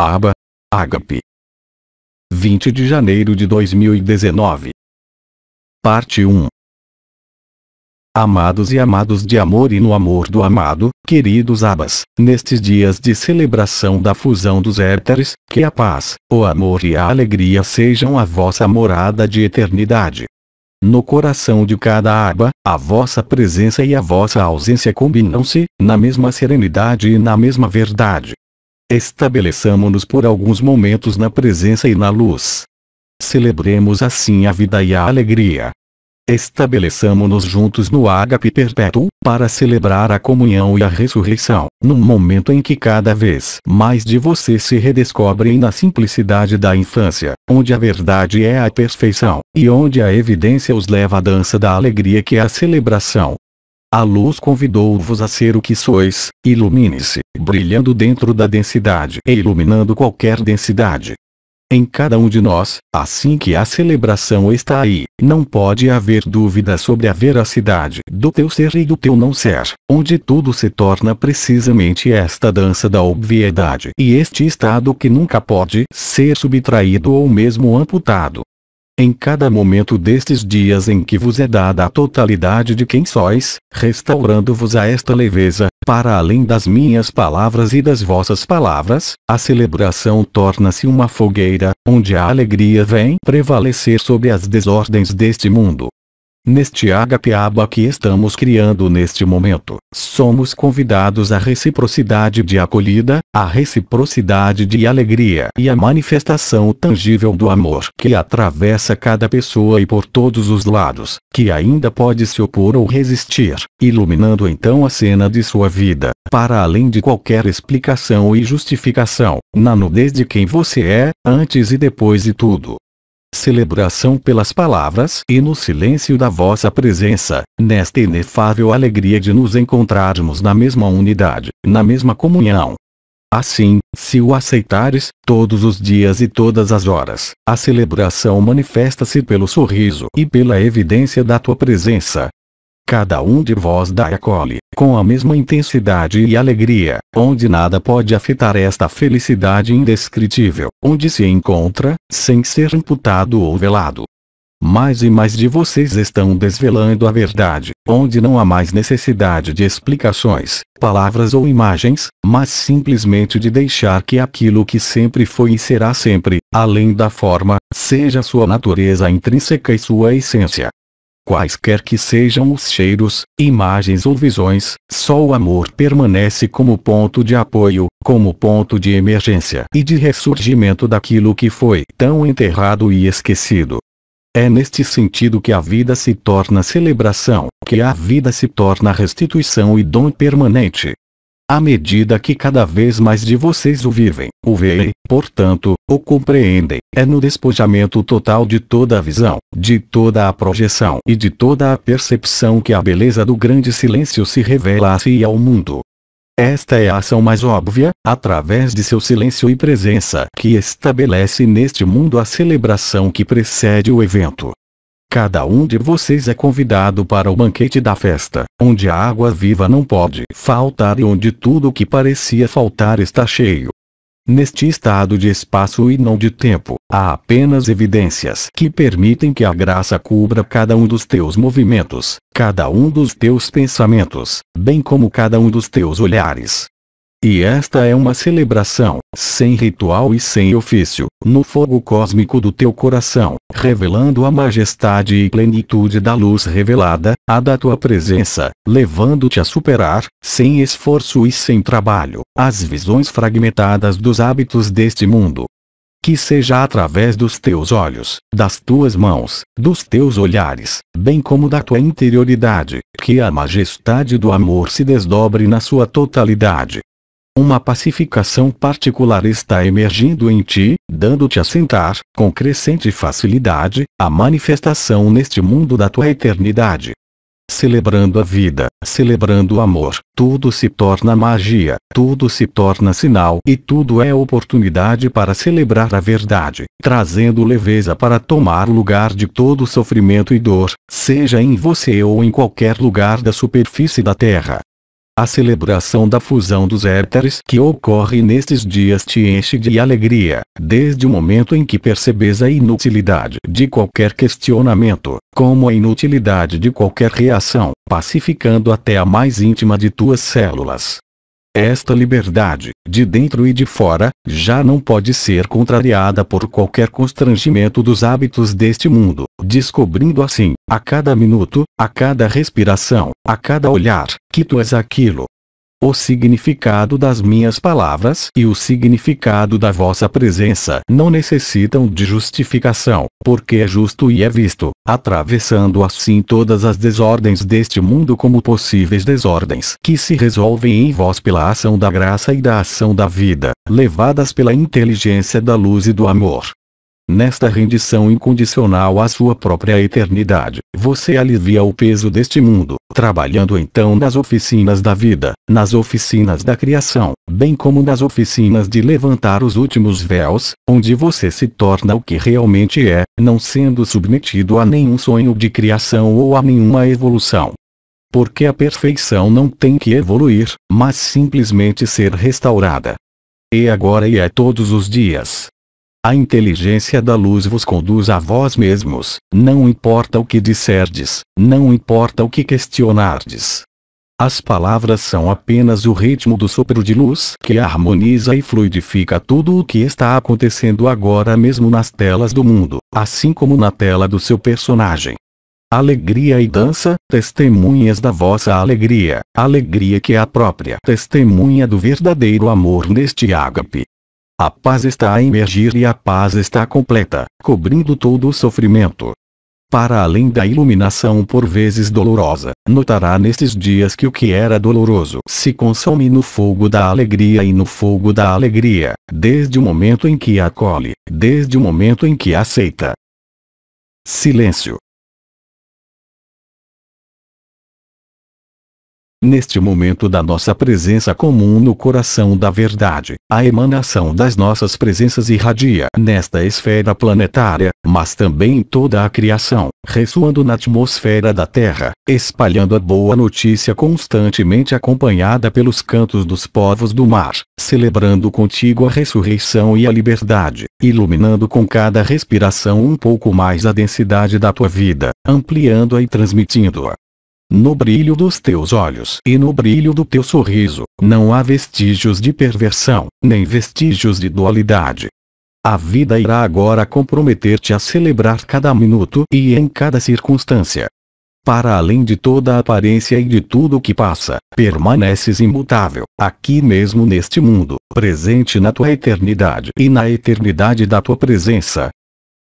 Aba. Agape. 20 de janeiro de 2019. Parte 1 Amados e amados de amor e no amor do amado, queridos abas, nestes dias de celebração da fusão dos éteres, que a paz, o amor e a alegria sejam a vossa morada de eternidade. No coração de cada aba, a vossa presença e a vossa ausência combinam-se, na mesma serenidade e na mesma verdade. Estabeleçamo-nos por alguns momentos na presença e na luz. Celebremos assim a vida e a alegria. Estabeleçamo-nos juntos no ágape perpétuo, para celebrar a comunhão e a ressurreição, num momento em que cada vez mais de vocês se redescobrem na simplicidade da infância, onde a verdade é a perfeição, e onde a evidência os leva à dança da alegria que é a celebração, a luz convidou-vos a ser o que sois, ilumine-se, brilhando dentro da densidade e iluminando qualquer densidade. Em cada um de nós, assim que a celebração está aí, não pode haver dúvida sobre a veracidade do teu ser e do teu não ser, onde tudo se torna precisamente esta dança da obviedade e este estado que nunca pode ser subtraído ou mesmo amputado. Em cada momento destes dias em que vos é dada a totalidade de quem sois, restaurando-vos a esta leveza, para além das minhas palavras e das vossas palavras, a celebração torna-se uma fogueira, onde a alegria vem prevalecer sobre as desordens deste mundo. Neste agapeaba que estamos criando neste momento, somos convidados à reciprocidade de acolhida, à reciprocidade de alegria e à manifestação tangível do amor que atravessa cada pessoa e por todos os lados, que ainda pode se opor ou resistir, iluminando então a cena de sua vida, para além de qualquer explicação e justificação, na nudez de quem você é, antes e depois de tudo celebração pelas palavras e no silêncio da vossa presença, nesta inefável alegria de nos encontrarmos na mesma unidade, na mesma comunhão. Assim, se o aceitares, todos os dias e todas as horas, a celebração manifesta-se pelo sorriso e pela evidência da tua presença, Cada um de vós dá acolhe, com a mesma intensidade e alegria, onde nada pode afetar esta felicidade indescritível, onde se encontra, sem ser imputado ou velado. Mais e mais de vocês estão desvelando a verdade, onde não há mais necessidade de explicações, palavras ou imagens, mas simplesmente de deixar que aquilo que sempre foi e será sempre, além da forma, seja sua natureza intrínseca e sua essência quaisquer que sejam os cheiros, imagens ou visões, só o amor permanece como ponto de apoio, como ponto de emergência e de ressurgimento daquilo que foi tão enterrado e esquecido. É neste sentido que a vida se torna celebração, que a vida se torna restituição e dom permanente, à medida que cada vez mais de vocês o vivem, o veem, portanto, o compreendem, é no despojamento total de toda a visão, de toda a projeção e de toda a percepção que a beleza do grande silêncio se revela a si e ao mundo. Esta é a ação mais óbvia, através de seu silêncio e presença, que estabelece neste mundo a celebração que precede o evento. Cada um de vocês é convidado para o banquete da festa, onde a água viva não pode faltar e onde tudo o que parecia faltar está cheio. Neste estado de espaço e não de tempo, há apenas evidências que permitem que a graça cubra cada um dos teus movimentos, cada um dos teus pensamentos, bem como cada um dos teus olhares. E esta é uma celebração, sem ritual e sem ofício, no fogo cósmico do teu coração, revelando a majestade e plenitude da luz revelada, a da tua presença, levando-te a superar, sem esforço e sem trabalho, as visões fragmentadas dos hábitos deste mundo. Que seja através dos teus olhos, das tuas mãos, dos teus olhares, bem como da tua interioridade, que a majestade do amor se desdobre na sua totalidade, uma pacificação particular está emergindo em ti, dando-te a sentar, com crescente facilidade, a manifestação neste mundo da tua eternidade. Celebrando a vida, celebrando o amor, tudo se torna magia, tudo se torna sinal e tudo é oportunidade para celebrar a verdade, trazendo leveza para tomar lugar de todo sofrimento e dor, seja em você ou em qualquer lugar da superfície da terra. A celebração da fusão dos éteres que ocorre nestes dias te enche de alegria, desde o momento em que percebes a inutilidade de qualquer questionamento, como a inutilidade de qualquer reação, pacificando até a mais íntima de tuas células. Esta liberdade, de dentro e de fora, já não pode ser contrariada por qualquer constrangimento dos hábitos deste mundo, descobrindo assim, a cada minuto, a cada respiração, a cada olhar, que tu és aquilo, o significado das minhas palavras e o significado da vossa presença não necessitam de justificação, porque é justo e é visto, atravessando assim todas as desordens deste mundo como possíveis desordens que se resolvem em vós pela ação da graça e da ação da vida, levadas pela inteligência da luz e do amor. Nesta rendição incondicional à sua própria eternidade, você alivia o peso deste mundo, trabalhando então nas oficinas da vida, nas oficinas da criação, bem como nas oficinas de levantar os últimos véus, onde você se torna o que realmente é, não sendo submetido a nenhum sonho de criação ou a nenhuma evolução. Porque a perfeição não tem que evoluir, mas simplesmente ser restaurada. E agora e é todos os dias. A inteligência da luz vos conduz a vós mesmos, não importa o que disserdes, não importa o que questionardes. As palavras são apenas o ritmo do sopro de luz que harmoniza e fluidifica tudo o que está acontecendo agora mesmo nas telas do mundo, assim como na tela do seu personagem. Alegria e dança, testemunhas da vossa alegria, alegria que é a própria testemunha do verdadeiro amor neste ágape. A paz está a emergir e a paz está completa, cobrindo todo o sofrimento. Para além da iluminação por vezes dolorosa, notará nesses dias que o que era doloroso se consome no fogo da alegria e no fogo da alegria, desde o momento em que acolhe, desde o momento em que aceita. Silêncio. neste momento da nossa presença comum no coração da verdade. A emanação das nossas presenças irradia nesta esfera planetária, mas também em toda a criação, ressoando na atmosfera da Terra, espalhando a boa notícia constantemente acompanhada pelos cantos dos povos do mar, celebrando contigo a ressurreição e a liberdade, iluminando com cada respiração um pouco mais a densidade da tua vida, ampliando-a e transmitindo-a no brilho dos teus olhos e no brilho do teu sorriso, não há vestígios de perversão, nem vestígios de dualidade. A vida irá agora comprometer-te a celebrar cada minuto e em cada circunstância. Para além de toda a aparência e de tudo o que passa, permaneces imutável, aqui mesmo neste mundo, presente na tua eternidade e na eternidade da tua presença,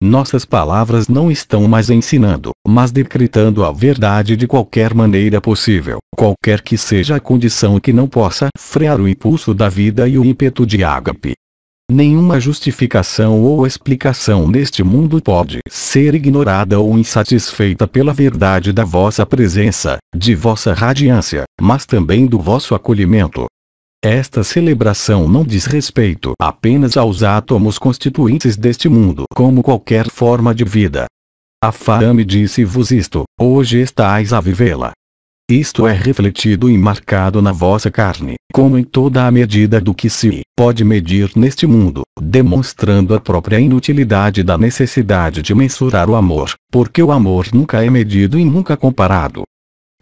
nossas palavras não estão mais ensinando, mas decretando a verdade de qualquer maneira possível, qualquer que seja a condição que não possa frear o impulso da vida e o ímpeto de ágape. Nenhuma justificação ou explicação neste mundo pode ser ignorada ou insatisfeita pela verdade da vossa presença, de vossa radiância, mas também do vosso acolhimento, esta celebração não diz respeito apenas aos átomos constituintes deste mundo como qualquer forma de vida. A Farame disse-vos isto, hoje estáis a vivê-la. Isto é refletido e marcado na vossa carne, como em toda a medida do que se pode medir neste mundo, demonstrando a própria inutilidade da necessidade de mensurar o amor, porque o amor nunca é medido e nunca comparado.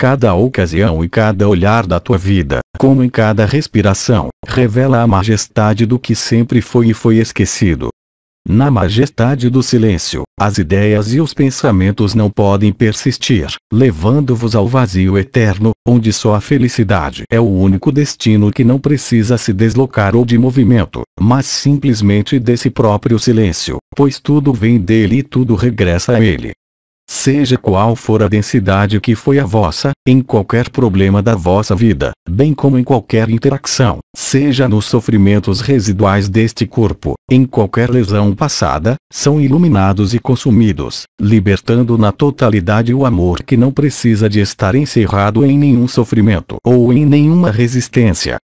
Cada ocasião e cada olhar da tua vida, como em cada respiração, revela a majestade do que sempre foi e foi esquecido. Na majestade do silêncio, as ideias e os pensamentos não podem persistir, levando-vos ao vazio eterno, onde só a felicidade é o único destino que não precisa se deslocar ou de movimento, mas simplesmente desse próprio silêncio, pois tudo vem dele e tudo regressa a ele. Seja qual for a densidade que foi a vossa, em qualquer problema da vossa vida, bem como em qualquer interação, seja nos sofrimentos residuais deste corpo, em qualquer lesão passada, são iluminados e consumidos, libertando na totalidade o amor que não precisa de estar encerrado em nenhum sofrimento ou em nenhuma resistência,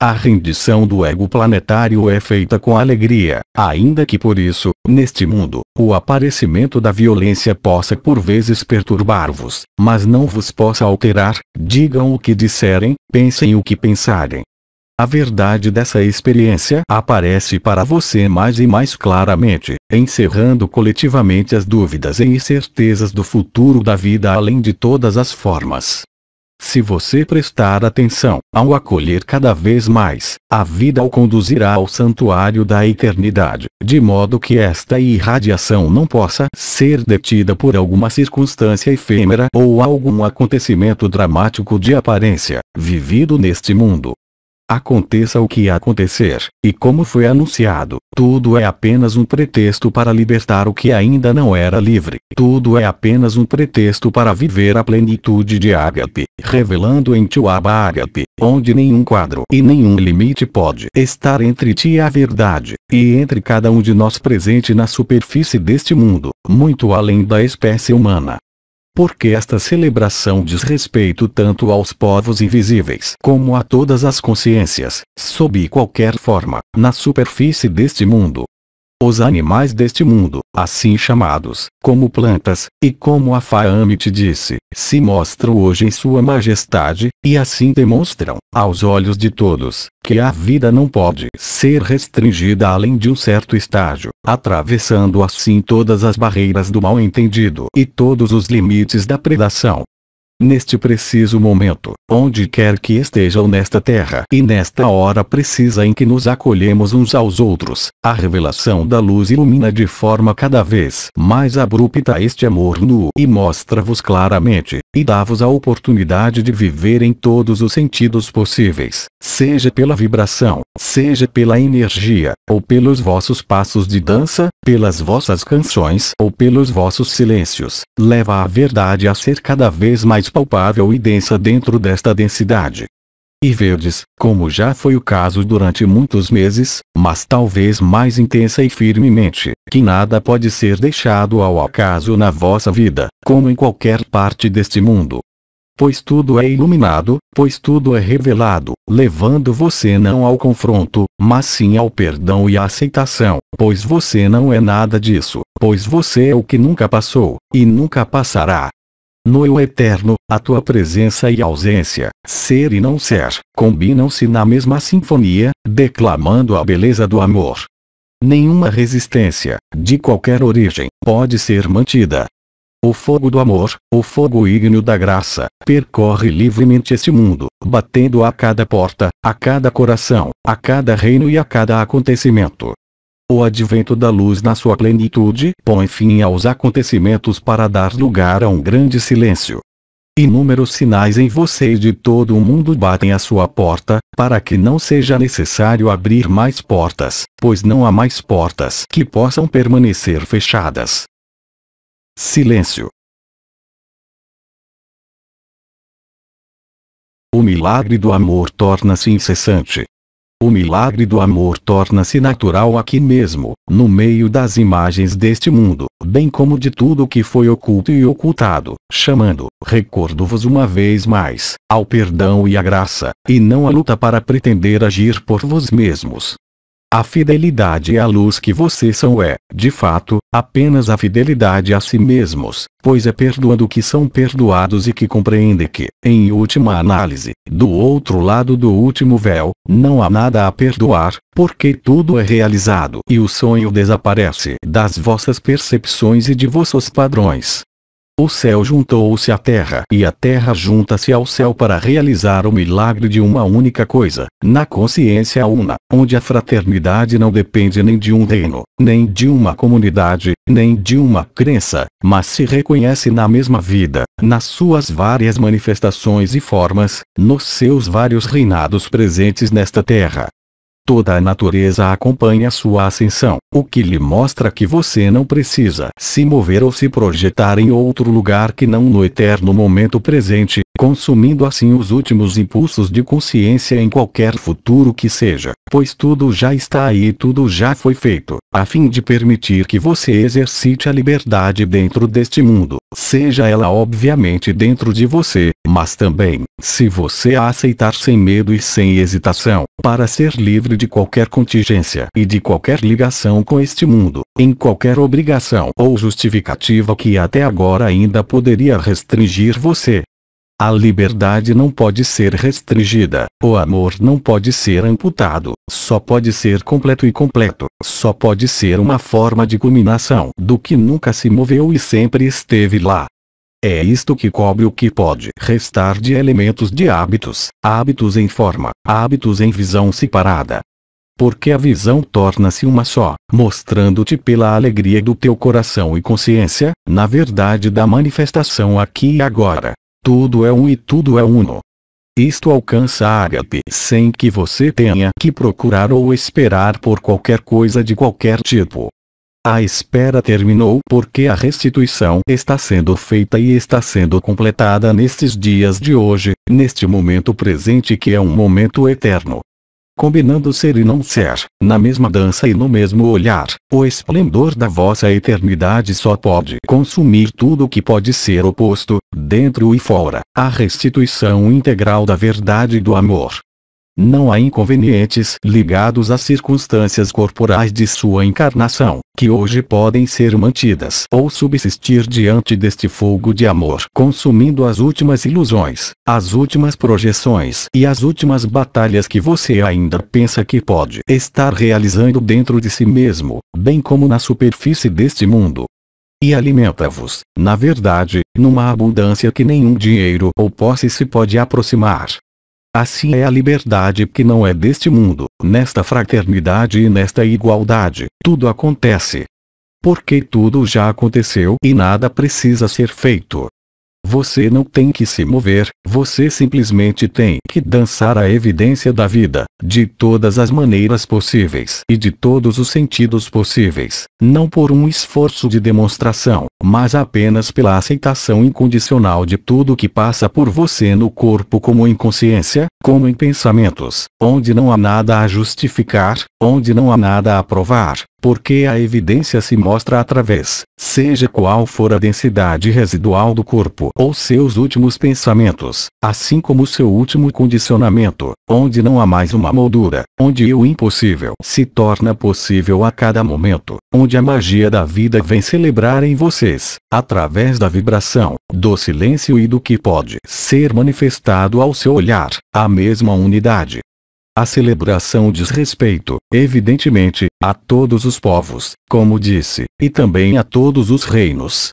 a rendição do ego planetário é feita com alegria, ainda que por isso, neste mundo, o aparecimento da violência possa por vezes perturbar-vos, mas não vos possa alterar, digam o que disserem, pensem o que pensarem. A verdade dessa experiência aparece para você mais e mais claramente, encerrando coletivamente as dúvidas e incertezas do futuro da vida além de todas as formas se você prestar atenção, ao acolher cada vez mais, a vida o conduzirá ao santuário da eternidade, de modo que esta irradiação não possa ser detida por alguma circunstância efêmera ou algum acontecimento dramático de aparência, vivido neste mundo, Aconteça o que acontecer, e como foi anunciado, tudo é apenas um pretexto para libertar o que ainda não era livre. Tudo é apenas um pretexto para viver a plenitude de Ágape, revelando em ti o Ágape, onde nenhum quadro e nenhum limite pode estar entre ti e a verdade, e entre cada um de nós presente na superfície deste mundo, muito além da espécie humana porque esta celebração diz respeito tanto aos povos invisíveis como a todas as consciências, sob qualquer forma, na superfície deste mundo, os animais deste mundo, assim chamados, como plantas, e como a Faame te disse, se mostram hoje em sua majestade, e assim demonstram, aos olhos de todos, que a vida não pode ser restringida além de um certo estágio, atravessando assim todas as barreiras do mal entendido e todos os limites da predação, neste preciso momento, onde quer que estejam nesta terra e nesta hora precisa em que nos acolhemos uns aos outros, a revelação da luz ilumina de forma cada vez mais abrupta este amor nu e mostra-vos claramente, e dá-vos a oportunidade de viver em todos os sentidos possíveis, seja pela vibração, seja pela energia, ou pelos vossos passos de dança, pelas vossas canções ou pelos vossos silêncios, leva a verdade a ser cada vez mais mais palpável e densa dentro desta densidade. E verdes, como já foi o caso durante muitos meses, mas talvez mais intensa e firmemente, que nada pode ser deixado ao acaso na vossa vida, como em qualquer parte deste mundo. Pois tudo é iluminado, pois tudo é revelado, levando você não ao confronto, mas sim ao perdão e à aceitação, pois você não é nada disso, pois você é o que nunca passou, e nunca passará. No eu eterno, a tua presença e ausência, ser e não ser, combinam-se na mesma sinfonia, declamando a beleza do amor. Nenhuma resistência, de qualquer origem, pode ser mantida. O fogo do amor, o fogo ígneo da graça, percorre livremente este mundo, batendo a cada porta, a cada coração, a cada reino e a cada acontecimento, o advento da luz na sua plenitude põe fim aos acontecimentos para dar lugar a um grande silêncio. Inúmeros sinais em você e de todo o mundo batem à sua porta, para que não seja necessário abrir mais portas, pois não há mais portas que possam permanecer fechadas. Silêncio. O milagre do amor torna-se incessante, o milagre do amor torna-se natural aqui mesmo, no meio das imagens deste mundo, bem como de tudo que foi oculto e ocultado, chamando, recordo-vos uma vez mais, ao perdão e à graça, e não à luta para pretender agir por vós mesmos, a fidelidade à luz que vocês são é, de fato, apenas a fidelidade a si mesmos, pois é perdoando que são perdoados e que compreende que, em última análise, do outro lado do último véu, não há nada a perdoar, porque tudo é realizado e o sonho desaparece das vossas percepções e de vossos padrões. O céu juntou-se à terra e a terra junta-se ao céu para realizar o milagre de uma única coisa, na consciência una, onde a fraternidade não depende nem de um reino, nem de uma comunidade, nem de uma crença, mas se reconhece na mesma vida, nas suas várias manifestações e formas, nos seus vários reinados presentes nesta terra. Toda a natureza acompanha sua ascensão, o que lhe mostra que você não precisa se mover ou se projetar em outro lugar que não no eterno momento presente, consumindo assim os últimos impulsos de consciência em qualquer futuro que seja, pois tudo já está aí e tudo já foi feito, a fim de permitir que você exercite a liberdade dentro deste mundo, seja ela obviamente dentro de você, mas também, se você a aceitar sem medo e sem hesitação, para ser livre de qualquer contingência e de qualquer ligação com este mundo, em qualquer obrigação ou justificativa que até agora ainda poderia restringir você, a liberdade não pode ser restringida, o amor não pode ser amputado, só pode ser completo e completo, só pode ser uma forma de culminação do que nunca se moveu e sempre esteve lá. É isto que cobre o que pode restar de elementos de hábitos, hábitos em forma, hábitos em visão separada. Porque a visão torna-se uma só, mostrando-te pela alegria do teu coração e consciência, na verdade da manifestação aqui e agora, tudo é um e tudo é uno. Isto alcança a ágape sem que você tenha que procurar ou esperar por qualquer coisa de qualquer tipo. A espera terminou porque a restituição está sendo feita e está sendo completada nestes dias de hoje, neste momento presente que é um momento eterno combinando ser e não ser, na mesma dança e no mesmo olhar. O esplendor da vossa eternidade só pode consumir tudo o que pode ser oposto, dentro e fora. A restituição integral da verdade e do amor, não há inconvenientes ligados às circunstâncias corporais de sua encarnação, que hoje podem ser mantidas ou subsistir diante deste fogo de amor, consumindo as últimas ilusões, as últimas projeções e as últimas batalhas que você ainda pensa que pode estar realizando dentro de si mesmo, bem como na superfície deste mundo e alimenta-vos, na verdade, numa abundância que nenhum dinheiro ou posse se pode aproximar, Assim é a liberdade que não é deste mundo, nesta fraternidade e nesta igualdade, tudo acontece. Porque tudo já aconteceu e nada precisa ser feito. Você não tem que se mover, você simplesmente tem que dançar a evidência da vida, de todas as maneiras possíveis e de todos os sentidos possíveis, não por um esforço de demonstração, mas apenas pela aceitação incondicional de tudo que passa por você no corpo como em consciência, como em pensamentos, onde não há nada a justificar, onde não há nada a provar, porque a evidência se mostra através seja qual for a densidade residual do corpo ou seus últimos pensamentos, assim como seu último condicionamento, onde não há mais uma moldura, onde o impossível se torna possível a cada momento, onde a magia da vida vem celebrar em vocês, através da vibração, do silêncio e do que pode ser manifestado ao seu olhar, a mesma unidade, a celebração diz respeito, evidentemente, a todos os povos, como disse, e também a todos os reinos.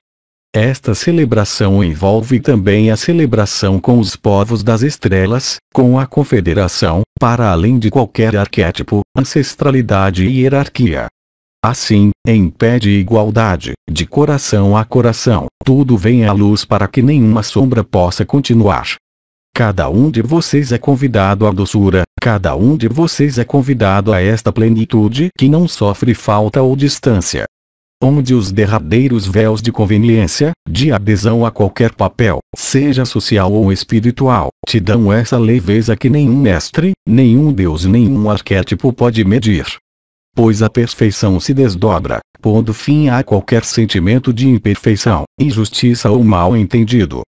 Esta celebração envolve também a celebração com os povos das estrelas, com a confederação, para além de qualquer arquétipo, ancestralidade e hierarquia. Assim, em pé de igualdade, de coração a coração, tudo vem à luz para que nenhuma sombra possa continuar. Cada um de vocês é convidado à doçura, cada um de vocês é convidado a esta plenitude que não sofre falta ou distância. Onde os derradeiros véus de conveniência, de adesão a qualquer papel, seja social ou espiritual, te dão essa leveza que nenhum mestre, nenhum deus e nenhum arquétipo pode medir. Pois a perfeição se desdobra, pondo fim a qualquer sentimento de imperfeição, injustiça ou mal entendido,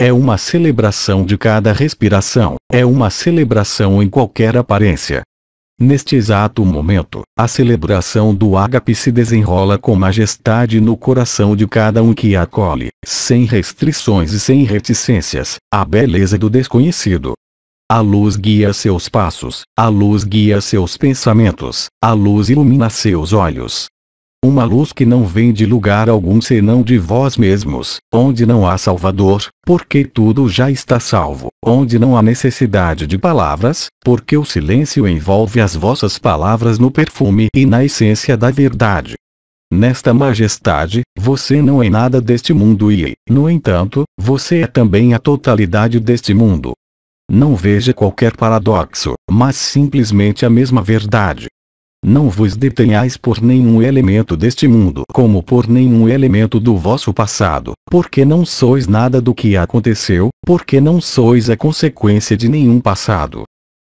é uma celebração de cada respiração, é uma celebração em qualquer aparência. Neste exato momento, a celebração do ágape se desenrola com majestade no coração de cada um que a acolhe, sem restrições e sem reticências, a beleza do desconhecido. A luz guia seus passos, a luz guia seus pensamentos, a luz ilumina seus olhos, uma luz que não vem de lugar algum senão de vós mesmos, onde não há Salvador, porque tudo já está salvo, onde não há necessidade de palavras, porque o silêncio envolve as vossas palavras no perfume e na essência da verdade. Nesta majestade, você não é nada deste mundo e, no entanto, você é também a totalidade deste mundo. Não veja qualquer paradoxo, mas simplesmente a mesma verdade. Não vos detenhais por nenhum elemento deste mundo como por nenhum elemento do vosso passado, porque não sois nada do que aconteceu, porque não sois a consequência de nenhum passado.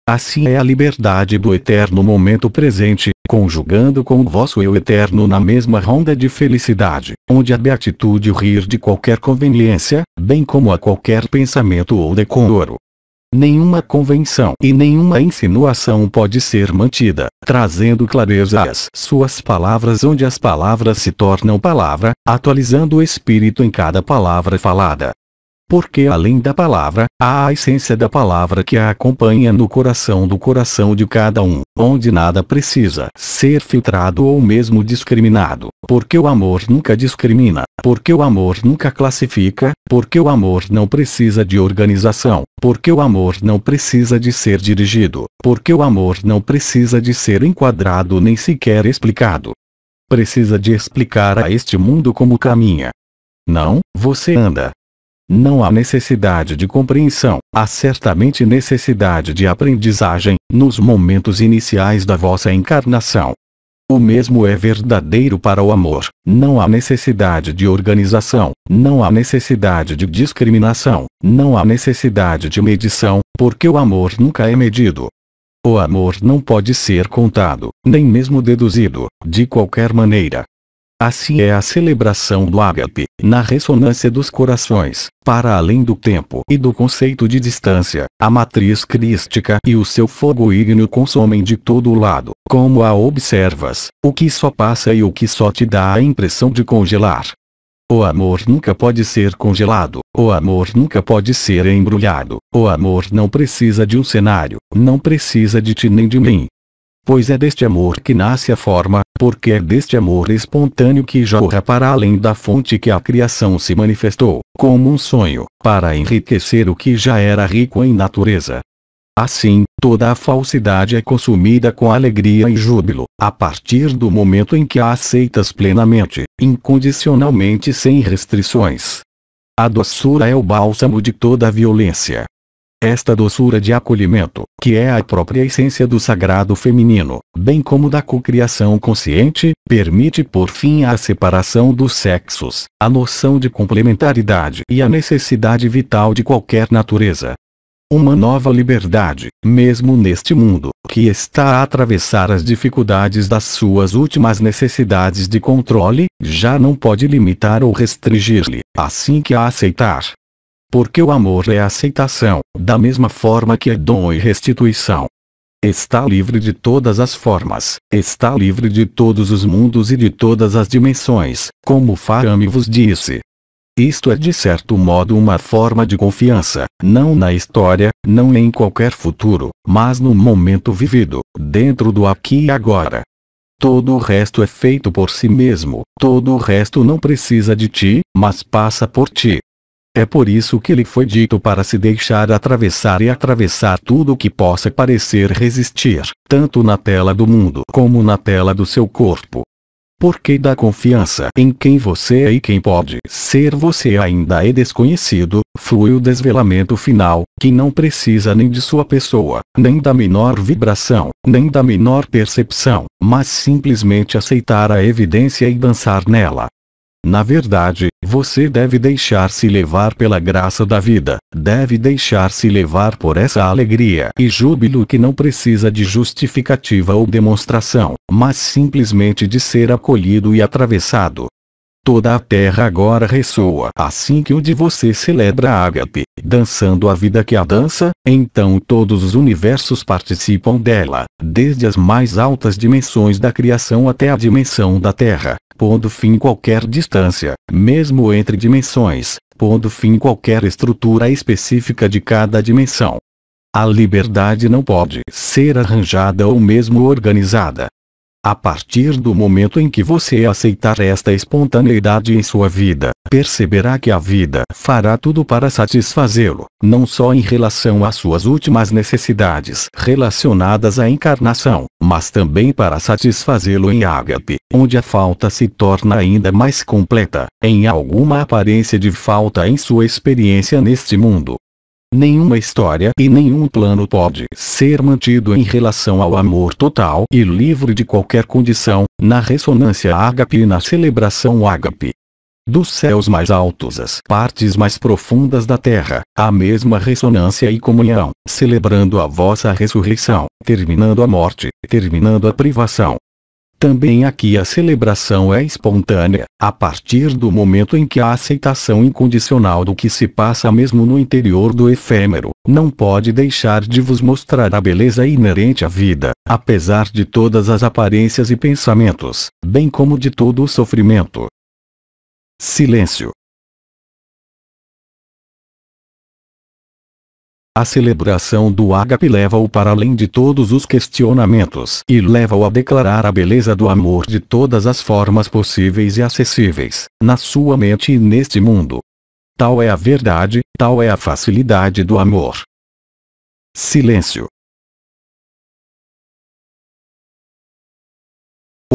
Assim é a liberdade do eterno momento presente, conjugando com o vosso eu eterno na mesma ronda de felicidade, onde a beatitude rir de qualquer conveniência, bem como a qualquer pensamento ou decoro, Nenhuma convenção e nenhuma insinuação pode ser mantida, trazendo clareza às suas palavras onde as palavras se tornam palavra, atualizando o espírito em cada palavra falada, porque além da palavra, há a essência da palavra que a acompanha no coração do coração de cada um, onde nada precisa ser filtrado ou mesmo discriminado, porque o amor nunca discrimina, porque o amor nunca classifica, porque o amor não precisa de organização, porque o amor não precisa de ser dirigido, porque o amor não precisa de ser enquadrado nem sequer explicado. Precisa de explicar a este mundo como caminha. Não, você anda, não há necessidade de compreensão, há certamente necessidade de aprendizagem, nos momentos iniciais da vossa encarnação. O mesmo é verdadeiro para o amor. Não há necessidade de organização, não há necessidade de discriminação, não há necessidade de medição, porque o amor nunca é medido. O amor não pode ser contado, nem mesmo deduzido, de qualquer maneira, Assim é a celebração do ágape, na ressonância dos corações, para além do tempo e do conceito de distância, a matriz crística e o seu fogo ígneo consomem de todo o lado, como a observas, o que só passa e o que só te dá a impressão de congelar. O amor nunca pode ser congelado, o amor nunca pode ser embrulhado, o amor não precisa de um cenário, não precisa de ti nem de mim, pois é deste amor que nasce a forma, porque é deste amor espontâneo que jorra para além da fonte que a criação se manifestou, como um sonho, para enriquecer o que já era rico em natureza. Assim, toda a falsidade é consumida com alegria e júbilo, a partir do momento em que a aceitas plenamente, incondicionalmente sem restrições. A doçura é o bálsamo de toda a violência. Esta doçura de acolhimento, que é a própria essência do sagrado feminino, bem como da cocriação consciente, permite por fim a separação dos sexos, a noção de complementaridade e a necessidade vital de qualquer natureza. Uma nova liberdade, mesmo neste mundo, que está a atravessar as dificuldades das suas últimas necessidades de controle, já não pode limitar ou restringir-lhe, assim que a aceitar, porque o amor é aceitação, da mesma forma que é dom e restituição. Está livre de todas as formas, está livre de todos os mundos e de todas as dimensões, como Farame vos disse. Isto é de certo modo uma forma de confiança, não na história, não em qualquer futuro, mas no momento vivido, dentro do aqui e agora. Todo o resto é feito por si mesmo, todo o resto não precisa de ti, mas passa por ti. É por isso que lhe foi dito para se deixar atravessar e atravessar tudo o que possa parecer resistir, tanto na tela do mundo como na tela do seu corpo. Porque da confiança em quem você é e quem pode ser você ainda é desconhecido, flui o desvelamento final, que não precisa nem de sua pessoa, nem da menor vibração, nem da menor percepção, mas simplesmente aceitar a evidência e dançar nela, na verdade, você deve deixar-se levar pela graça da vida, deve deixar-se levar por essa alegria e júbilo que não precisa de justificativa ou demonstração, mas simplesmente de ser acolhido e atravessado Toda a terra agora ressoa assim que o de você celebra a ágape, dançando a vida que a dança, então todos os universos participam dela, desde as mais altas dimensões da criação até a dimensão da terra, pondo fim qualquer distância, mesmo entre dimensões, pondo fim qualquer estrutura específica de cada dimensão. A liberdade não pode ser arranjada ou mesmo organizada, a partir do momento em que você aceitar esta espontaneidade em sua vida, perceberá que a vida fará tudo para satisfazê-lo, não só em relação às suas últimas necessidades relacionadas à encarnação, mas também para satisfazê-lo em ágape, onde a falta se torna ainda mais completa, em alguma aparência de falta em sua experiência neste mundo, Nenhuma história e nenhum plano pode ser mantido em relação ao amor total e livre de qualquer condição, na ressonância ágape e na celebração ágape. Dos céus mais altos às partes mais profundas da terra, a mesma ressonância e comunhão, celebrando a vossa ressurreição, terminando a morte, terminando a privação, também aqui a celebração é espontânea, a partir do momento em que a aceitação incondicional do que se passa mesmo no interior do efêmero, não pode deixar de vos mostrar a beleza inerente à vida, apesar de todas as aparências e pensamentos, bem como de todo o sofrimento. Silêncio. A celebração do ágape leva-o para além de todos os questionamentos e leva-o a declarar a beleza do amor de todas as formas possíveis e acessíveis, na sua mente e neste mundo. Tal é a verdade, tal é a facilidade do amor. Silêncio.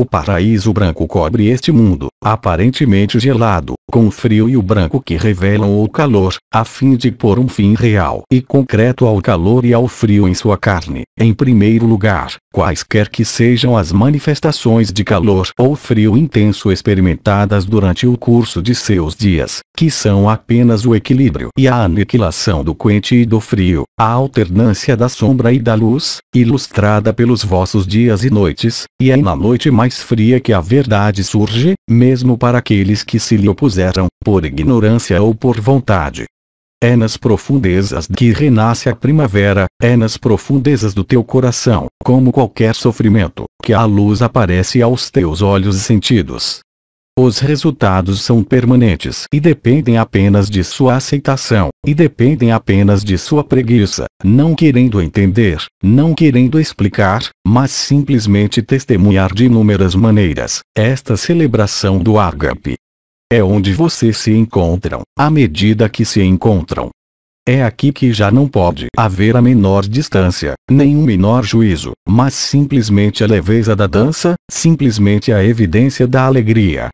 O paraíso branco cobre este mundo, aparentemente gelado, com o frio e o branco que revelam o calor, a fim de pôr um fim real e concreto ao calor e ao frio em sua carne. Em primeiro lugar, quaisquer que sejam as manifestações de calor ou frio intenso experimentadas durante o curso de seus dias, que são apenas o equilíbrio e a aniquilação do quente e do frio, a alternância da sombra e da luz, ilustrada pelos vossos dias e noites, e é na noite mais mais fria que a verdade surge, mesmo para aqueles que se lhe opuseram, por ignorância ou por vontade. É nas profundezas que renasce a primavera, é nas profundezas do teu coração, como qualquer sofrimento, que a luz aparece aos teus olhos e sentidos. Os resultados são permanentes e dependem apenas de sua aceitação, e dependem apenas de sua preguiça, não querendo entender, não querendo explicar, mas simplesmente testemunhar de inúmeras maneiras esta celebração do Agape. É onde vocês se encontram, à medida que se encontram. É aqui que já não pode haver a menor distância, nenhum menor juízo, mas simplesmente a leveza da dança, simplesmente a evidência da alegria,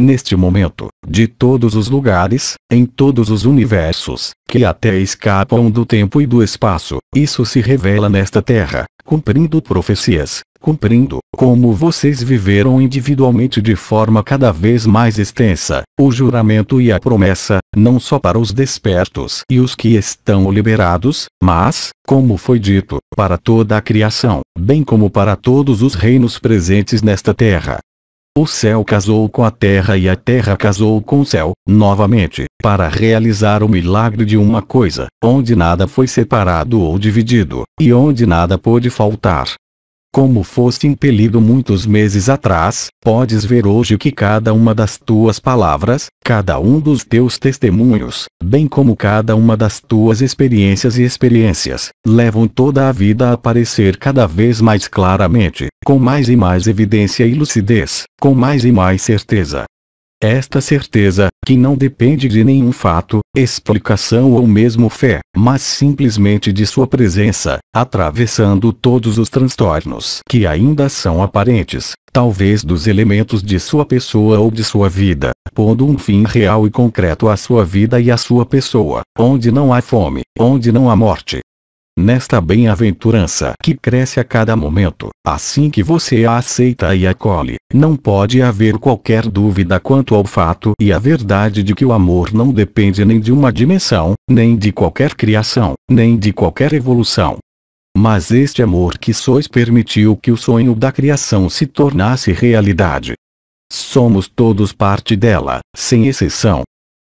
neste momento, de todos os lugares, em todos os universos, que até escapam do tempo e do espaço, isso se revela nesta terra, cumprindo profecias, cumprindo, como vocês viveram individualmente de forma cada vez mais extensa, o juramento e a promessa, não só para os despertos e os que estão liberados, mas, como foi dito, para toda a criação, bem como para todos os reinos presentes nesta terra, o céu casou com a terra e a terra casou com o céu, novamente, para realizar o milagre de uma coisa, onde nada foi separado ou dividido, e onde nada pôde faltar, como foste impelido muitos meses atrás, podes ver hoje que cada uma das tuas palavras, cada um dos teus testemunhos, bem como cada uma das tuas experiências e experiências, levam toda a vida a aparecer cada vez mais claramente, com mais e mais evidência e lucidez, com mais e mais certeza, esta certeza, que não depende de nenhum fato, explicação ou mesmo fé, mas simplesmente de sua presença, atravessando todos os transtornos que ainda são aparentes, talvez dos elementos de sua pessoa ou de sua vida, pondo um fim real e concreto à sua vida e à sua pessoa, onde não há fome, onde não há morte, nesta bem-aventurança que cresce a cada momento. Assim que você a aceita e acolhe, não pode haver qualquer dúvida quanto ao fato e à verdade de que o amor não depende nem de uma dimensão, nem de qualquer criação, nem de qualquer evolução. Mas este amor que sois permitiu que o sonho da criação se tornasse realidade. Somos todos parte dela, sem exceção,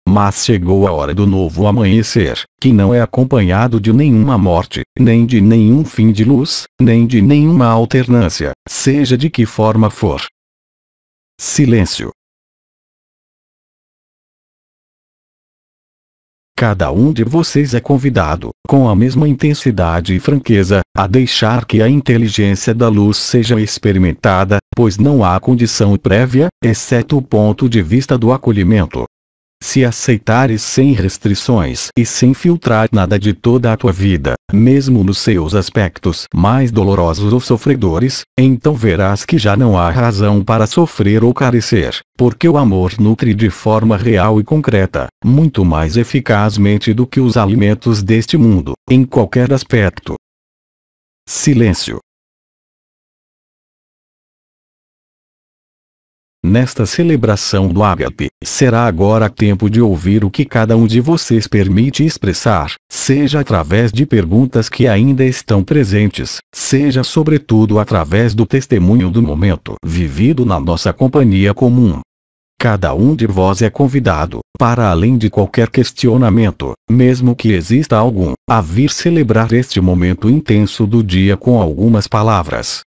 mas chegou a hora do novo amanhecer, que não é acompanhado de nenhuma morte, nem de nenhum fim de luz, nem de nenhuma alternância, seja de que forma for. Silêncio. Cada um de vocês é convidado, com a mesma intensidade e franqueza, a deixar que a inteligência da luz seja experimentada, pois não há condição prévia, exceto o ponto de vista do acolhimento, se aceitares sem restrições e sem filtrar nada de toda a tua vida, mesmo nos seus aspectos mais dolorosos ou sofredores, então verás que já não há razão para sofrer ou carecer, porque o amor nutre de forma real e concreta, muito mais eficazmente do que os alimentos deste mundo, em qualquer aspecto. Silêncio. Nesta celebração do ágape, será agora tempo de ouvir o que cada um de vocês permite expressar, seja através de perguntas que ainda estão presentes, seja sobretudo através do testemunho do momento vivido na nossa companhia comum. Cada um de vós é convidado, para além de qualquer questionamento, mesmo que exista algum, a vir celebrar este momento intenso do dia com algumas palavras,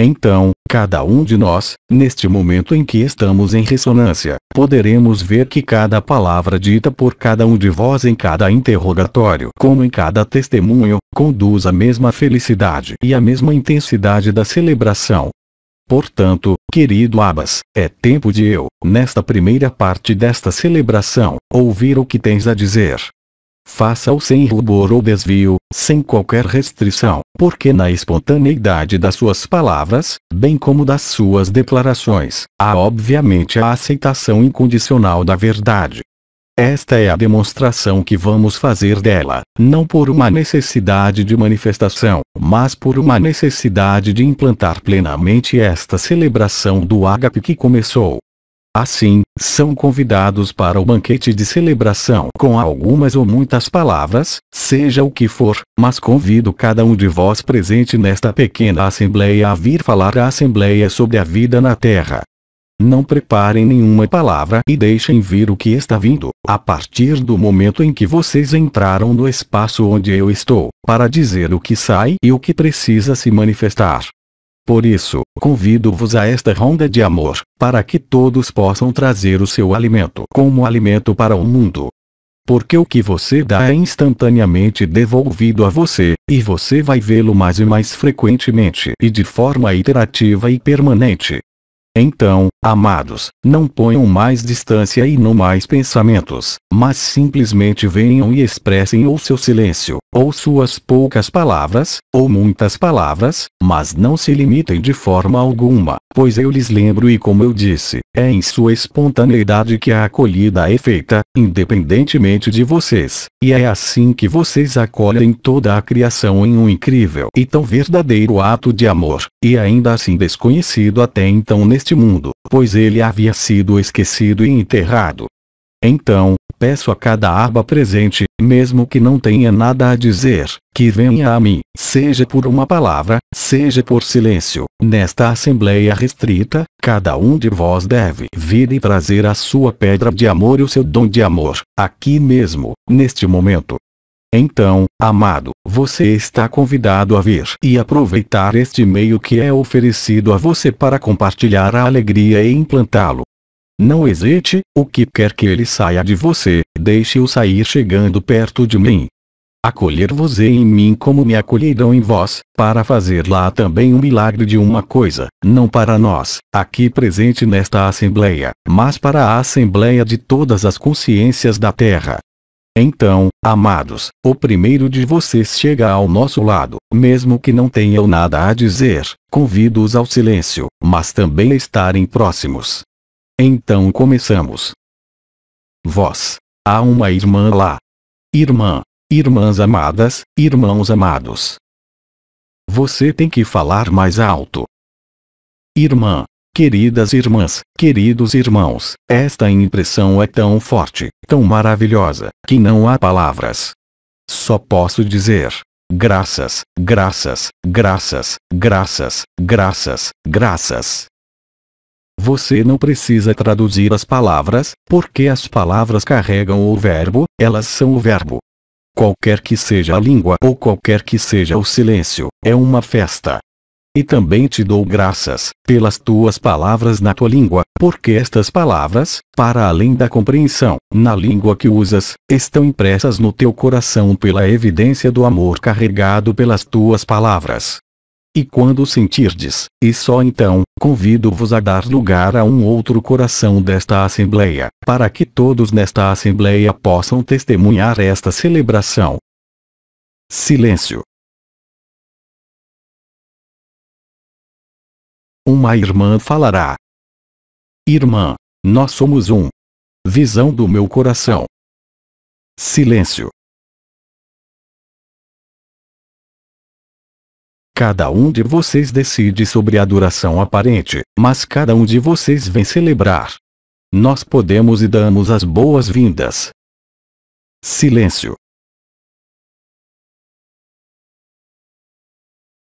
então, cada um de nós, neste momento em que estamos em ressonância, poderemos ver que cada palavra dita por cada um de vós em cada interrogatório, como em cada testemunho, conduz à mesma felicidade e à mesma intensidade da celebração. Portanto, querido Abas, é tempo de eu, nesta primeira parte desta celebração, ouvir o que tens a dizer. Faça-o sem rubor ou desvio, sem qualquer restrição, porque na espontaneidade das suas palavras, bem como das suas declarações, há obviamente a aceitação incondicional da verdade. Esta é a demonstração que vamos fazer dela, não por uma necessidade de manifestação, mas por uma necessidade de implantar plenamente esta celebração do ágape que começou, Assim, são convidados para o banquete de celebração com algumas ou muitas palavras, seja o que for, mas convido cada um de vós presente nesta pequena assembleia a vir falar à assembleia sobre a vida na Terra. Não preparem nenhuma palavra e deixem vir o que está vindo, a partir do momento em que vocês entraram no espaço onde eu estou, para dizer o que sai e o que precisa se manifestar. Por isso, convido-vos a esta ronda de amor, para que todos possam trazer o seu alimento como alimento para o mundo. Porque o que você dá é instantaneamente devolvido a você, e você vai vê-lo mais e mais frequentemente e de forma iterativa e permanente. Então, amados, não ponham mais distância e não mais pensamentos, mas simplesmente venham e expressem o seu silêncio, ou suas poucas palavras, ou muitas palavras, mas não se limitem de forma alguma, pois eu lhes lembro e como eu disse, é em sua espontaneidade que a acolhida é feita, independentemente de vocês, e é assim que vocês acolhem toda a criação em um incrível e tão verdadeiro ato de amor, e ainda assim desconhecido até então neste mundo, pois ele havia sido esquecido e enterrado. Então, peço a cada arba presente, mesmo que não tenha nada a dizer, que venha a mim, seja por uma palavra, seja por silêncio. Nesta assembleia restrita, cada um de vós deve vir e trazer a sua pedra de amor e o seu dom de amor, aqui mesmo, neste momento. Então, amado, você está convidado a vir e aproveitar este meio que é oferecido a você para compartilhar a alegria e implantá-lo, não hesite, o que quer que ele saia de você, deixe-o sair chegando perto de mim. Acolher-vos em mim como me acolherão em vós, para fazer lá também um milagre de uma coisa, não para nós, aqui presente nesta Assembleia, mas para a Assembleia de todas as consciências da Terra. Então, amados, o primeiro de vocês chega ao nosso lado, mesmo que não tenham nada a dizer, convido-os ao silêncio, mas também a estarem próximos. Então começamos. Vós, há uma irmã lá. Irmã, irmãs amadas, irmãos amados. Você tem que falar mais alto. Irmã, queridas irmãs, queridos irmãos, esta impressão é tão forte, tão maravilhosa, que não há palavras. Só posso dizer: graças, graças, graças, graças, graças, graças. Você não precisa traduzir as palavras, porque as palavras carregam o verbo, elas são o verbo. Qualquer que seja a língua ou qualquer que seja o silêncio, é uma festa. E também te dou graças, pelas tuas palavras na tua língua, porque estas palavras, para além da compreensão, na língua que usas, estão impressas no teu coração pela evidência do amor carregado pelas tuas palavras. E quando sentirdes, e só então, convido-vos a dar lugar a um outro coração desta Assembleia, para que todos nesta Assembleia possam testemunhar esta celebração. Silêncio. Uma irmã falará. Irmã, nós somos um. Visão do meu coração. Silêncio. Cada um de vocês decide sobre a duração aparente, mas cada um de vocês vem celebrar. Nós podemos e damos as boas-vindas. Silêncio.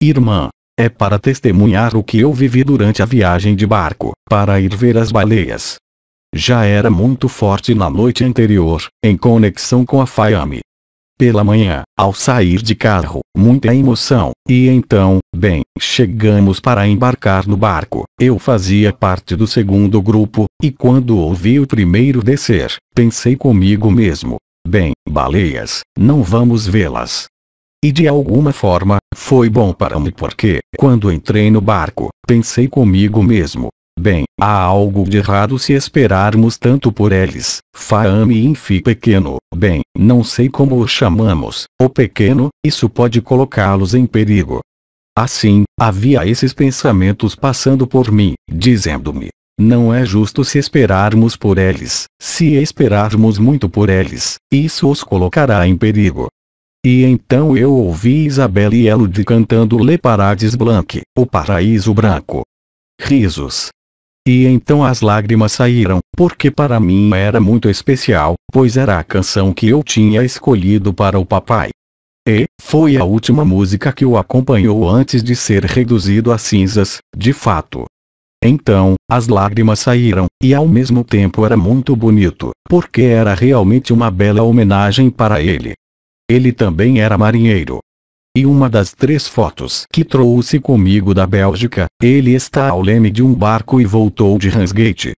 Irmã, é para testemunhar o que eu vivi durante a viagem de barco, para ir ver as baleias. Já era muito forte na noite anterior, em conexão com a Fayami. Pela manhã, ao sair de carro, muita emoção, e então, bem, chegamos para embarcar no barco. Eu fazia parte do segundo grupo, e quando ouvi o primeiro descer, pensei comigo mesmo: bem, baleias, não vamos vê-las. E de alguma forma, foi bom para mim porque, quando entrei no barco, pensei comigo mesmo, Bem, há algo de errado se esperarmos tanto por eles. Faame Infi pequeno, bem, não sei como o chamamos, o pequeno, isso pode colocá-los em perigo. Assim, havia esses pensamentos passando por mim, dizendo-me, não é justo se esperarmos por eles. Se esperarmos muito por eles, isso os colocará em perigo. E então eu ouvi Isabel e Elodie cantando Le Paradis Blanc, o Paraíso Branco. Risos, e então as lágrimas saíram, porque para mim era muito especial, pois era a canção que eu tinha escolhido para o papai. E, foi a última música que o acompanhou antes de ser reduzido a cinzas, de fato. Então, as lágrimas saíram, e ao mesmo tempo era muito bonito, porque era realmente uma bela homenagem para ele. Ele também era marinheiro, e uma das três fotos que trouxe comigo da Bélgica, ele está ao leme de um barco e voltou de Hansgate.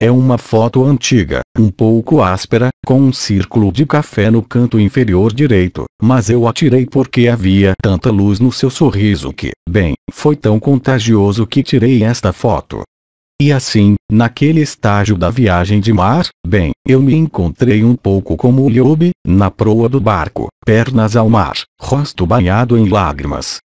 É uma foto antiga, um pouco áspera, com um círculo de café no canto inferior direito, mas eu atirei porque havia tanta luz no seu sorriso que, bem, foi tão contagioso que tirei esta foto. E assim, naquele estágio da viagem de mar, bem, eu me encontrei um pouco como Liobe, na proa do barco, pernas ao mar, rosto banhado em lágrimas,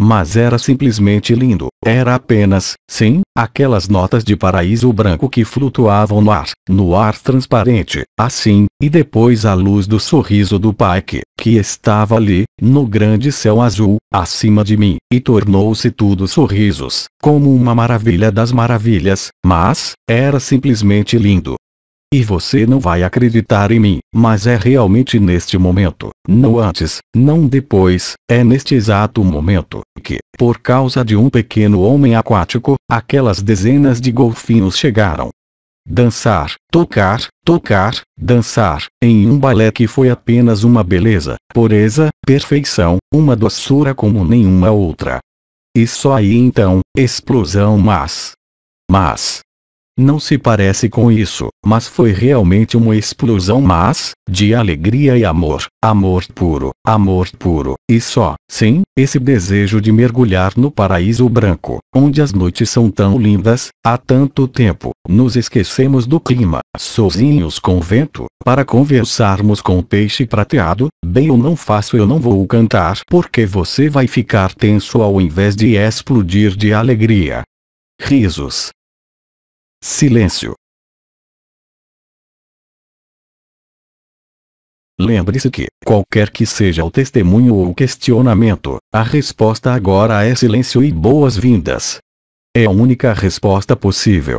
mas era simplesmente lindo. Era apenas, sim, aquelas notas de paraíso branco que flutuavam no ar, no ar transparente, assim, e depois a luz do sorriso do Pike, que estava ali, no grande céu azul, acima de mim, e tornou-se tudo sorrisos, como uma maravilha das maravilhas, mas, era simplesmente lindo. E você não vai acreditar em mim, mas é realmente neste momento, não antes, não depois, é neste exato momento, que, por causa de um pequeno homem aquático, aquelas dezenas de golfinhos chegaram. Dançar, tocar, tocar, dançar, em um balé que foi apenas uma beleza, pureza, perfeição, uma doçura como nenhuma outra. E só aí então, explosão mas. Mas, não se parece com isso, mas foi realmente uma explosão mas, de alegria e amor, amor puro, amor puro, e só, sim, esse desejo de mergulhar no paraíso branco, onde as noites são tão lindas, há tanto tempo, nos esquecemos do clima, sozinhos com o vento, para conversarmos com o peixe prateado, bem eu não faço eu não vou cantar porque você vai ficar tenso ao invés de explodir de alegria. Risos Silêncio. Lembre-se que, qualquer que seja o testemunho ou o questionamento, a resposta agora é silêncio e boas-vindas. É a única resposta possível.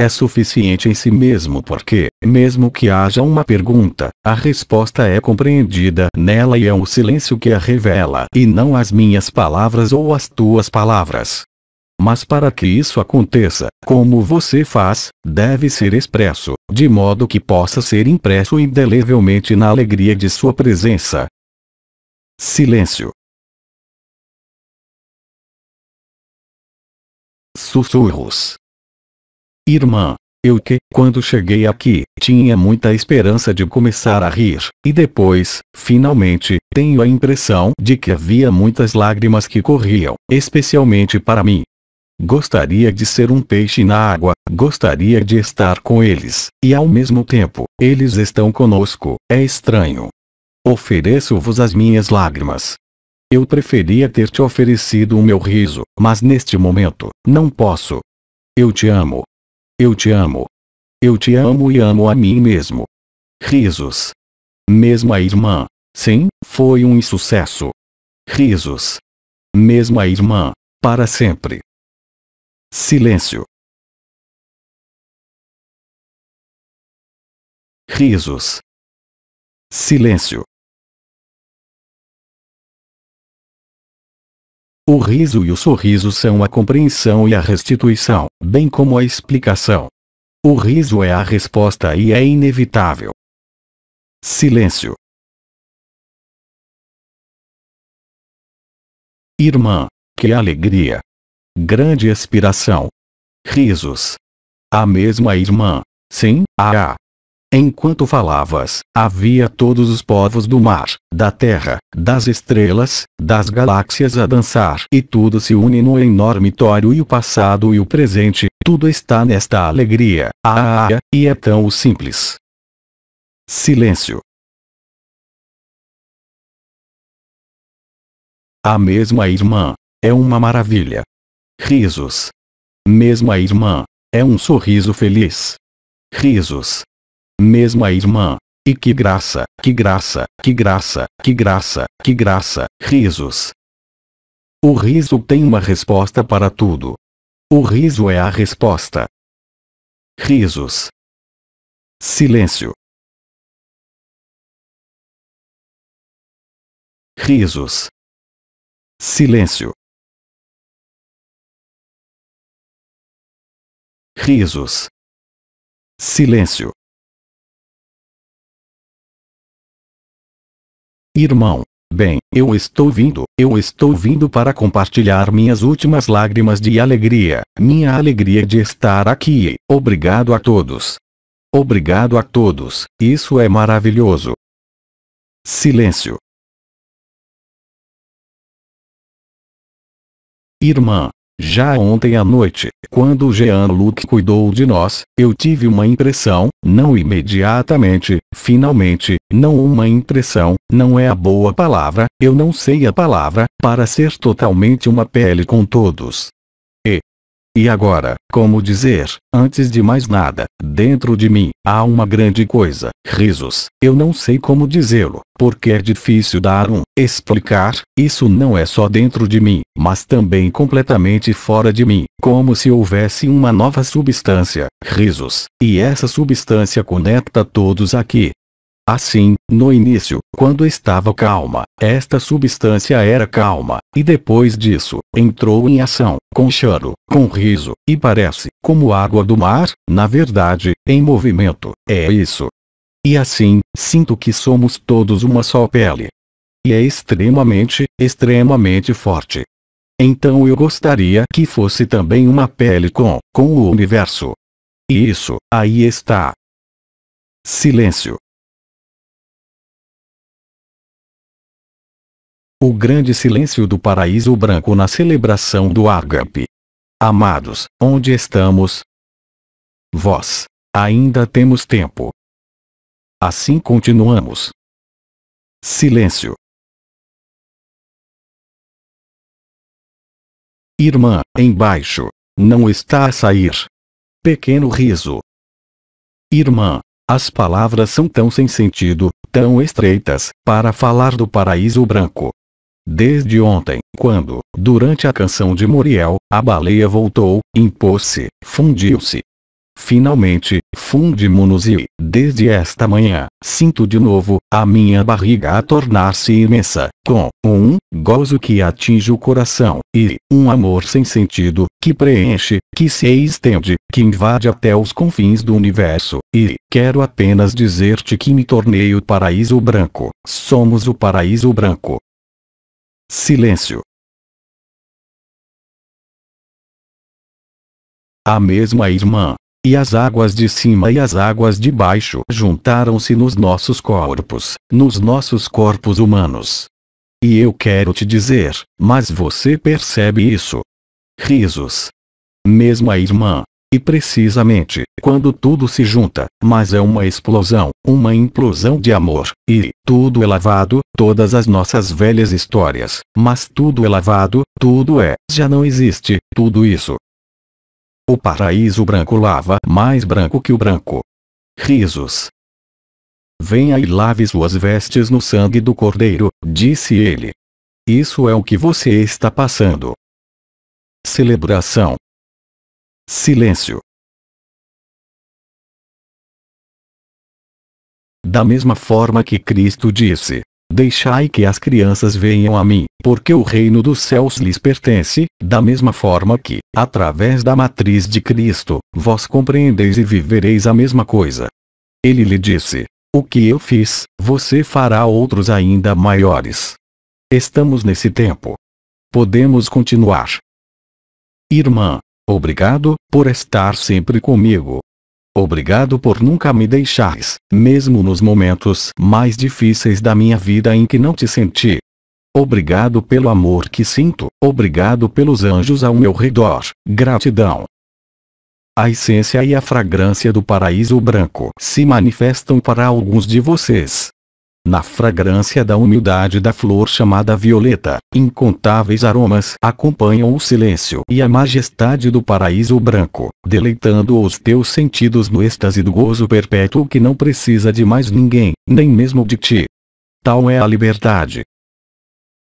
É suficiente em si mesmo porque, mesmo que haja uma pergunta, a resposta é compreendida nela e é o silêncio que a revela e não as minhas palavras ou as tuas palavras. Mas para que isso aconteça, como você faz, deve ser expresso, de modo que possa ser impresso indelevelmente na alegria de sua presença. Silêncio. Sussurros. Irmã, eu que, quando cheguei aqui, tinha muita esperança de começar a rir, e depois, finalmente, tenho a impressão de que havia muitas lágrimas que corriam, especialmente para mim. Gostaria de ser um peixe na água, gostaria de estar com eles, e ao mesmo tempo, eles estão conosco, é estranho. Ofereço-vos as minhas lágrimas. Eu preferia ter te oferecido o meu riso, mas neste momento, não posso. Eu te amo. Eu te amo. Eu te amo e amo a mim mesmo. Risos. Mesmo a irmã. Sim, foi um insucesso. Risos. Mesmo a irmã. Para sempre. Silêncio. Risos. Silêncio. O riso e o sorriso são a compreensão e a restituição, bem como a explicação. O riso é a resposta e é inevitável. Silêncio. Irmã, que alegria! grande expiração. Risos. A mesma irmã. Sim, a. ah Enquanto falavas, havia todos os povos do mar, da terra, das estrelas, das galáxias a dançar, e tudo se une no enorme tório e o passado e o presente, tudo está nesta alegria, ah, ah, ah e é tão simples. Silêncio. A mesma irmã. É uma maravilha. Risos. Mesmo a irmã. É um sorriso feliz. Risos. Mesmo a irmã. E que graça, que graça, que graça, que graça, que graça, risos. O riso tem uma resposta para tudo. O riso é a resposta. Risos. Silêncio. Risos. Silêncio. risos. Silêncio. Irmão, bem, eu estou vindo, eu estou vindo para compartilhar minhas últimas lágrimas de alegria, minha alegria de estar aqui. Obrigado a todos. Obrigado a todos, isso é maravilhoso. Silêncio. Irmã, já ontem à noite, quando Jean-Luc cuidou de nós, eu tive uma impressão, não imediatamente, finalmente, não uma impressão, não é a boa palavra, eu não sei a palavra, para ser totalmente uma pele com todos. E agora, como dizer, antes de mais nada, dentro de mim, há uma grande coisa, risos, eu não sei como dizê-lo, porque é difícil dar um, explicar, isso não é só dentro de mim, mas também completamente fora de mim, como se houvesse uma nova substância, risos, e essa substância conecta todos aqui, Assim, no início, quando estava calma, esta substância era calma, e depois disso, entrou em ação, com choro, com riso, e parece, como água do mar, na verdade, em movimento, é isso. E assim, sinto que somos todos uma só pele. E é extremamente, extremamente forte. Então eu gostaria que fosse também uma pele com, com o universo. E isso, aí está. Silêncio. o grande silêncio do paraíso branco na celebração do Agape. Amados, onde estamos? Vós, ainda temos tempo. Assim continuamos. Silêncio. Irmã, embaixo, não está a sair. Pequeno riso. Irmã, as palavras são tão sem sentido, tão estreitas, para falar do paraíso branco. Desde ontem, quando, durante a canção de Muriel, a baleia voltou, impôs-se, fundiu-se. Finalmente, fundimos-nos e, desde esta manhã, sinto de novo, a minha barriga a tornar-se imensa, com, um, gozo que atinge o coração, e, um amor sem sentido, que preenche, que se estende, que invade até os confins do universo, e, quero apenas dizer-te que me tornei o paraíso branco, somos o paraíso branco, Silêncio. A mesma irmã. E as águas de cima e as águas de baixo juntaram-se nos nossos corpos, nos nossos corpos humanos. E eu quero te dizer, mas você percebe isso? Risos. Mesma irmã, e precisamente, quando tudo se junta, mas é uma explosão, uma implosão de amor, e, tudo é lavado, todas as nossas velhas histórias, mas tudo é lavado, tudo é, já não existe, tudo isso. O paraíso branco lava mais branco que o branco. Risos. Venha e lave suas vestes no sangue do cordeiro, disse ele. Isso é o que você está passando. Celebração, Silêncio. Da mesma forma que Cristo disse: Deixai que as crianças venham a mim, porque o reino dos céus lhes pertence, da mesma forma que, através da matriz de Cristo, vós compreendeis e vivereis a mesma coisa. Ele lhe disse: O que eu fiz, você fará outros ainda maiores. Estamos nesse tempo. Podemos continuar. Irmã, Obrigado por estar sempre comigo. Obrigado por nunca me deixares, mesmo nos momentos mais difíceis da minha vida em que não te senti. Obrigado pelo amor que sinto, obrigado pelos anjos ao meu redor, gratidão. A essência e a fragrância do paraíso branco se manifestam para alguns de vocês, na fragrância da humildade da flor chamada violeta, incontáveis aromas acompanham o silêncio e a majestade do paraíso branco, deleitando os teus sentidos no êxtase do gozo perpétuo que não precisa de mais ninguém, nem mesmo de ti. Tal é a liberdade.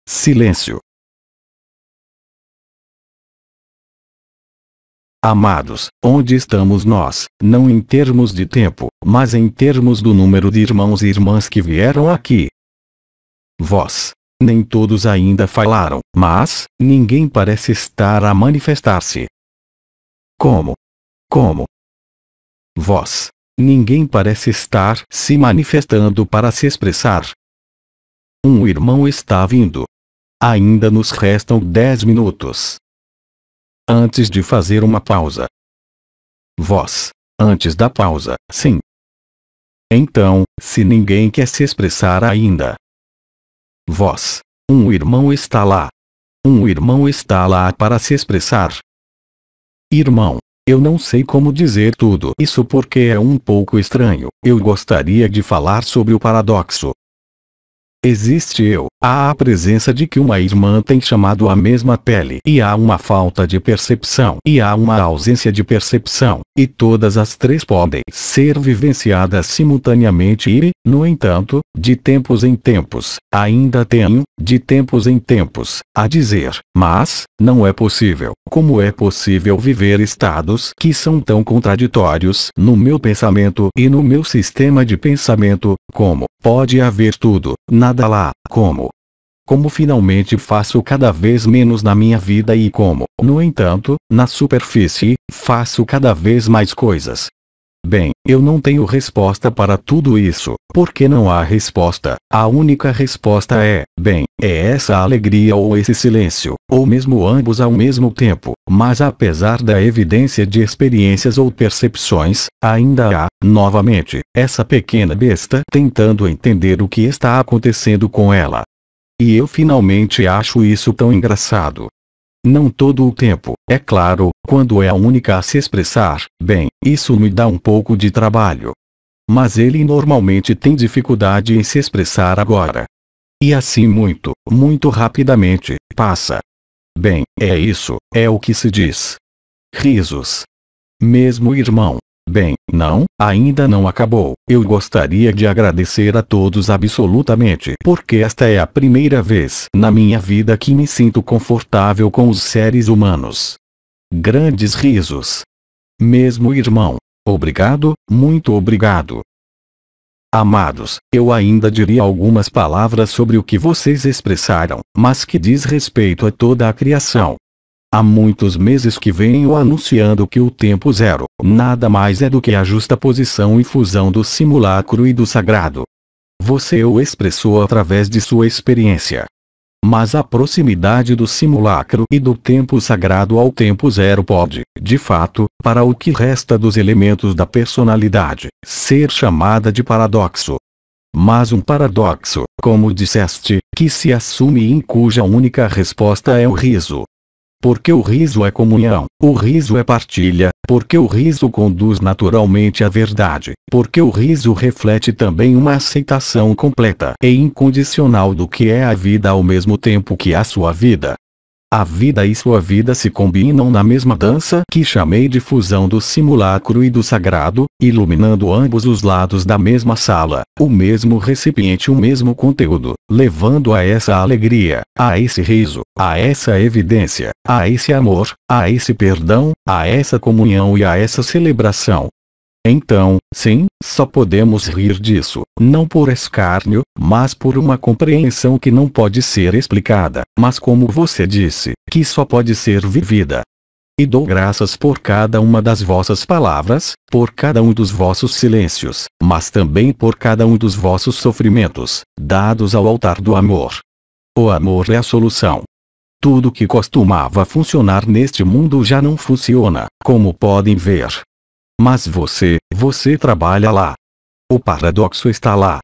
Silêncio. Amados, onde estamos nós, não em termos de tempo, mas em termos do número de irmãos e irmãs que vieram aqui? Vós. Nem todos ainda falaram, mas, ninguém parece estar a manifestar-se. Como? Como? Vós. Ninguém parece estar se manifestando para se expressar. Um irmão está vindo. Ainda nos restam dez minutos antes de fazer uma pausa. Voz, antes da pausa, sim. Então, se ninguém quer se expressar ainda. Voz, um irmão está lá. Um irmão está lá para se expressar. Irmão, eu não sei como dizer tudo isso porque é um pouco estranho. Eu gostaria de falar sobre o paradoxo, Existe eu. Há a presença de que uma irmã tem chamado a mesma pele. E há uma falta de percepção. E há uma ausência de percepção. E todas as três podem ser vivenciadas simultaneamente e, no entanto, de tempos em tempos, ainda tenho, de tempos em tempos, a dizer, mas, não é possível. Como é possível viver estados que são tão contraditórios no meu pensamento e no meu sistema de pensamento, como, pode haver tudo, na nada tá lá, como como finalmente faço cada vez menos na minha vida e como, no entanto, na superfície, faço cada vez mais coisas, Bem, eu não tenho resposta para tudo isso, porque não há resposta. A única resposta é, bem, é essa alegria ou esse silêncio, ou mesmo ambos ao mesmo tempo. Mas apesar da evidência de experiências ou percepções, ainda há, novamente, essa pequena besta tentando entender o que está acontecendo com ela. E eu finalmente acho isso tão engraçado. Não todo o tempo, é claro, quando é a única a se expressar, bem, isso me dá um pouco de trabalho. Mas ele normalmente tem dificuldade em se expressar agora. E assim muito, muito rapidamente, passa. Bem, é isso, é o que se diz. Risos. Mesmo irmão, Bem, não, ainda não acabou. Eu gostaria de agradecer a todos absolutamente, porque esta é a primeira vez na minha vida que me sinto confortável com os seres humanos. Grandes risos. Mesmo irmão. Obrigado, muito obrigado. Amados, eu ainda diria algumas palavras sobre o que vocês expressaram, mas que diz respeito a toda a criação. Há muitos meses que venho anunciando que o tempo zero nada mais é do que a justa posição e fusão do simulacro e do sagrado. Você o expressou através de sua experiência. Mas a proximidade do simulacro e do tempo sagrado ao tempo zero pode, de fato, para o que resta dos elementos da personalidade, ser chamada de paradoxo. Mas um paradoxo, como disseste, que se assume e em cuja única resposta é o riso, porque o riso é comunhão, o riso é partilha, porque o riso conduz naturalmente à verdade, porque o riso reflete também uma aceitação completa e incondicional do que é a vida ao mesmo tempo que a sua vida. A vida e sua vida se combinam na mesma dança que chamei de fusão do simulacro e do sagrado, iluminando ambos os lados da mesma sala, o mesmo recipiente, o mesmo conteúdo, levando a essa alegria, a esse riso, a essa evidência, a esse amor, a esse perdão, a essa comunhão e a essa celebração, então, sim, só podemos rir disso, não por escárnio, mas por uma compreensão que não pode ser explicada, mas como você disse, que só pode ser vivida. E dou graças por cada uma das vossas palavras, por cada um dos vossos silêncios, mas também por cada um dos vossos sofrimentos, dados ao altar do amor. O amor é a solução. Tudo que costumava funcionar neste mundo já não funciona, como podem ver. Mas você, você trabalha lá. O paradoxo está lá.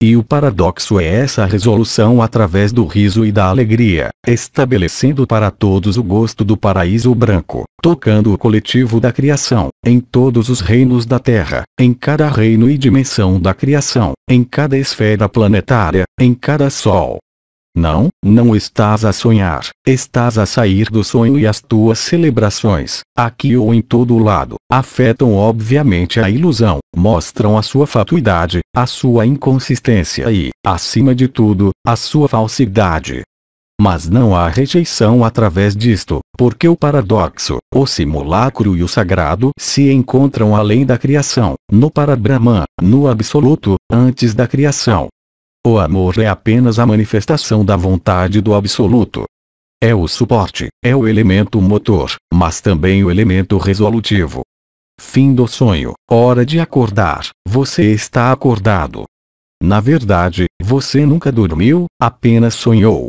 E o paradoxo é essa resolução através do riso e da alegria, estabelecendo para todos o gosto do paraíso branco, tocando o coletivo da criação, em todos os reinos da terra, em cada reino e dimensão da criação, em cada esfera planetária, em cada sol, não, não estás a sonhar, estás a sair do sonho e as tuas celebrações, aqui ou em todo lado, afetam obviamente a ilusão, mostram a sua fatuidade, a sua inconsistência e, acima de tudo, a sua falsidade. Mas não há rejeição através disto, porque o paradoxo, o simulacro e o sagrado se encontram além da criação, no para no absoluto, antes da criação. O amor é apenas a manifestação da vontade do absoluto. É o suporte, é o elemento motor, mas também o elemento resolutivo. Fim do sonho, hora de acordar, você está acordado. Na verdade, você nunca dormiu, apenas sonhou.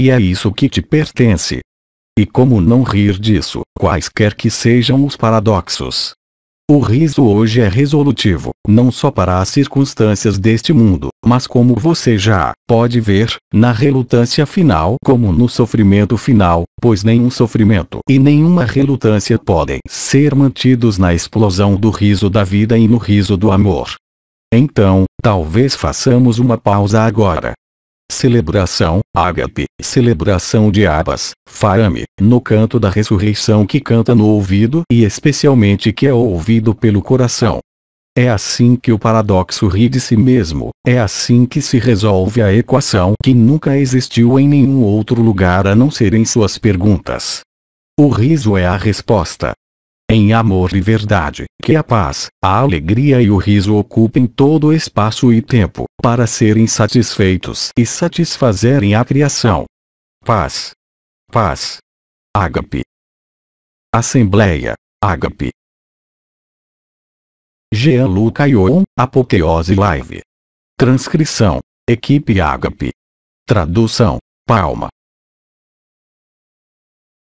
E é isso que te pertence. E como não rir disso, quaisquer que sejam os paradoxos? O riso hoje é resolutivo, não só para as circunstâncias deste mundo, mas como você já pode ver, na relutância final como no sofrimento final, pois nenhum sofrimento e nenhuma relutância podem ser mantidos na explosão do riso da vida e no riso do amor. Então, talvez façamos uma pausa agora, Celebração, ágape, celebração de abas, farame, no canto da ressurreição que canta no ouvido e especialmente que é ouvido pelo coração. É assim que o paradoxo ri de si mesmo, é assim que se resolve a equação que nunca existiu em nenhum outro lugar a não ser em suas perguntas. O riso é a resposta em amor e verdade, que a paz, a alegria e o riso ocupem todo o espaço e tempo, para serem satisfeitos e satisfazerem a criação. Paz. Paz. Ágape. Assembleia. Ágape. Jean Ion Apoteose Live. Transcrição. Equipe Ágape. Tradução. Palma.